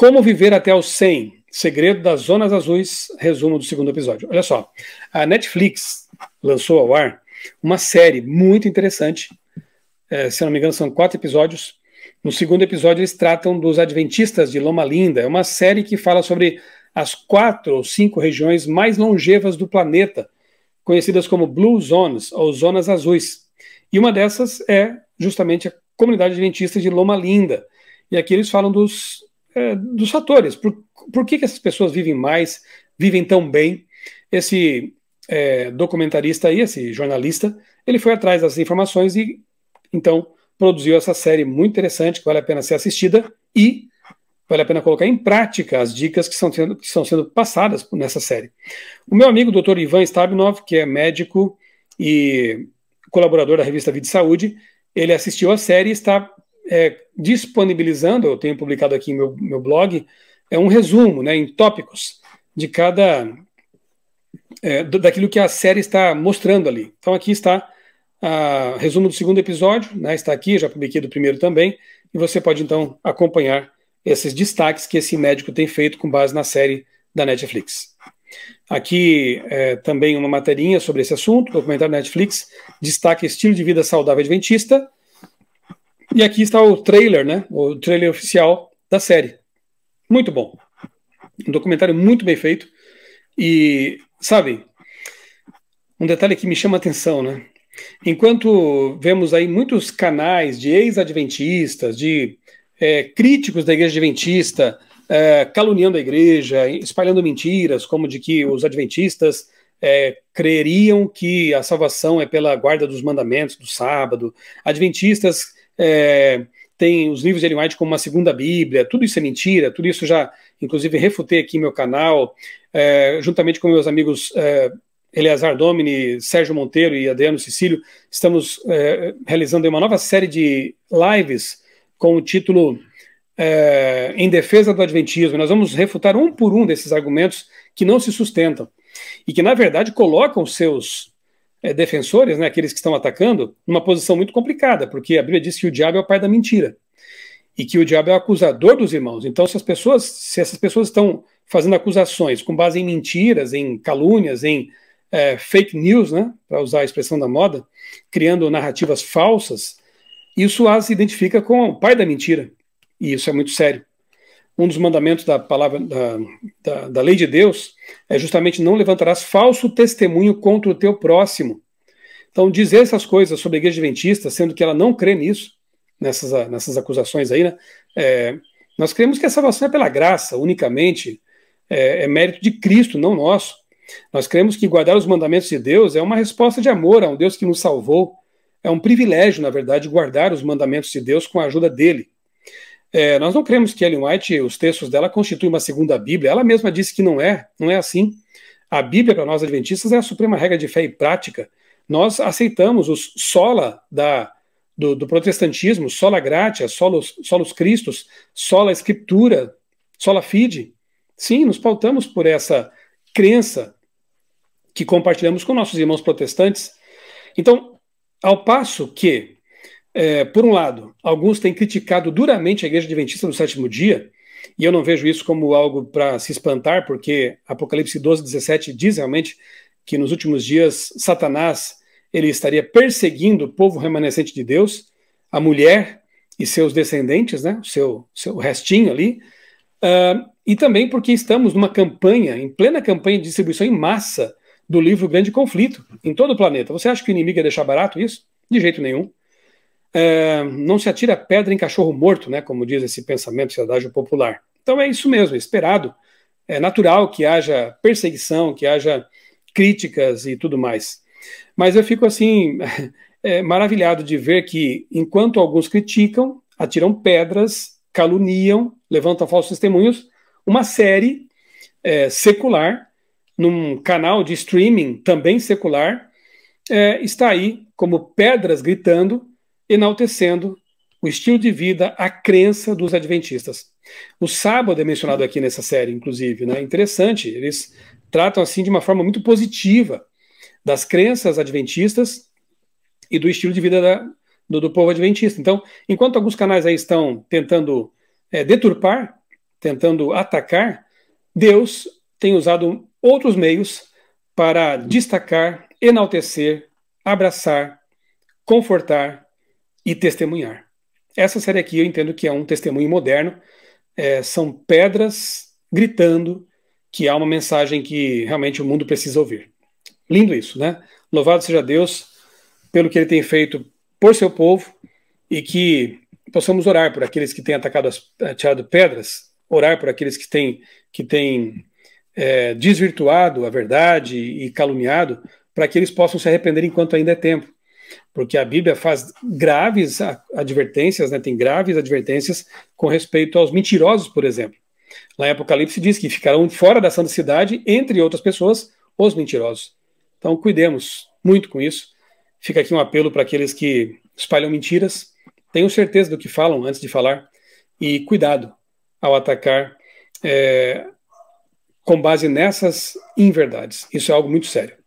Como viver até os 100? Segredo das Zonas Azuis, resumo do segundo episódio. Olha só, a Netflix lançou ao ar uma série muito interessante. É, se não me engano, são quatro episódios. No segundo episódio, eles tratam dos Adventistas de Loma Linda. É uma série que fala sobre as quatro ou cinco regiões mais longevas do planeta, conhecidas como Blue Zones, ou Zonas Azuis. E uma dessas é justamente a comunidade adventista de Loma Linda. E aqui eles falam dos é, dos fatores. Por, por que, que essas pessoas vivem mais, vivem tão bem? Esse é, documentarista aí, esse jornalista, ele foi atrás das informações e então produziu essa série muito interessante que vale a pena ser assistida e vale a pena colocar em prática as dicas que estão sendo, que estão sendo passadas nessa série. O meu amigo doutor Ivan Stabnov, que é médico e colaborador da revista Vida e Saúde, ele assistiu a série e está é, disponibilizando, eu tenho publicado aqui meu, meu blog, é um resumo né, em tópicos de cada. É, daquilo que a série está mostrando ali. Então aqui está o ah, resumo do segundo episódio, né, está aqui, já publiquei do primeiro também, e você pode então acompanhar esses destaques que esse médico tem feito com base na série da Netflix. Aqui é, também uma materinha sobre esse assunto, documentário Netflix, destaca estilo de vida saudável adventista, e aqui está o trailer, né? O trailer oficial da série. Muito bom. Um documentário muito bem feito. E, sabe, um detalhe que me chama a atenção, né? Enquanto vemos aí muitos canais de ex-adventistas, de é, críticos da igreja adventista, é, caluniando a igreja, espalhando mentiras, como de que os adventistas é, creriam que a salvação é pela guarda dos mandamentos do sábado, adventistas é, tem os livros de Ellen White como uma segunda Bíblia, tudo isso é mentira, tudo isso já, inclusive, refutei aqui meu canal, é, juntamente com meus amigos é, Eleazar Domini, Sérgio Monteiro e Adriano Cecílio, estamos é, realizando uma nova série de lives com o título é, Em Defesa do Adventismo. Nós vamos refutar um por um desses argumentos que não se sustentam e que, na verdade, colocam seus é, defensores, né, aqueles que estão atacando, numa posição muito complicada, porque a Bíblia diz que o diabo é o pai da mentira e que o diabo é o acusador dos irmãos. Então, se as pessoas, se essas pessoas estão fazendo acusações com base em mentiras, em calúnias, em é, fake news, né, para usar a expressão da moda, criando narrativas falsas, isso as identifica com o pai da mentira. E isso é muito sério um dos mandamentos da palavra da, da, da, lei de Deus é justamente não levantarás falso testemunho contra o teu próximo. Então, dizer essas coisas sobre a igreja adventista, sendo que ela não crê nisso, nessas, nessas acusações aí, né? É, nós cremos que a salvação é pela graça, unicamente, é, é mérito de Cristo, não nosso. Nós cremos que guardar os mandamentos de Deus é uma resposta de amor a um Deus que nos salvou. É um privilégio, na verdade, guardar os mandamentos de Deus com a ajuda dele. É, nós não cremos que Ellen White, os textos dela, constituem uma segunda Bíblia. Ela mesma disse que não é, não é assim. A Bíblia, para nós adventistas, é a suprema regra de fé e prática. Nós aceitamos os sola da, do, do protestantismo, sola gratia, solos, solos Cristos sola escritura, sola fide. Sim, nos pautamos por essa crença que compartilhamos com nossos irmãos protestantes. Então, ao passo que é, por um lado, alguns têm criticado duramente a Igreja Adventista do sétimo dia, e eu não vejo isso como algo para se espantar, porque Apocalipse 12, 17 diz realmente que nos últimos dias Satanás ele estaria perseguindo o povo remanescente de Deus, a mulher e seus descendentes, né, o seu, seu restinho ali, uh, e também porque estamos numa campanha, em plena campanha de distribuição em massa do livro Grande Conflito, em todo o planeta. Você acha que o inimigo ia deixar barato isso? De jeito nenhum é, não se atira pedra em cachorro morto, né, como diz esse pensamento, esse adágio popular. Então é isso mesmo, é esperado, é natural que haja perseguição, que haja críticas e tudo mais. Mas eu fico assim é, maravilhado de ver que, enquanto alguns criticam, atiram pedras, caluniam, levantam falsos testemunhos, uma série é, secular, num canal de streaming também secular, é, está aí como pedras gritando enaltecendo o estilo de vida, a crença dos adventistas. O sábado é mencionado aqui nessa série, inclusive, né? Interessante, eles tratam assim de uma forma muito positiva das crenças adventistas e do estilo de vida da, do, do, povo adventista. Então, enquanto alguns canais aí estão tentando é, deturpar, tentando atacar, Deus tem usado outros meios para destacar, enaltecer, abraçar, confortar e testemunhar. Essa série aqui eu entendo que é um testemunho moderno, é, são pedras gritando que há uma mensagem que realmente o mundo precisa ouvir. Lindo isso, né? Louvado seja Deus pelo que ele tem feito por seu povo e que possamos orar por aqueles que têm atacado, as, atirado pedras, orar por aqueles que têm, que têm é, desvirtuado a verdade e caluniado, para que eles possam se arrepender enquanto ainda é tempo porque a Bíblia faz graves advertências, né, tem graves advertências com respeito aos mentirosos, por exemplo. Lá em Apocalipse diz que ficarão fora da santa cidade, entre outras pessoas, os mentirosos. Então, cuidemos muito com isso. Fica aqui um apelo para aqueles que espalham mentiras. Tenham certeza do que falam antes de falar e cuidado ao atacar é, com base nessas inverdades. Isso é algo muito sério.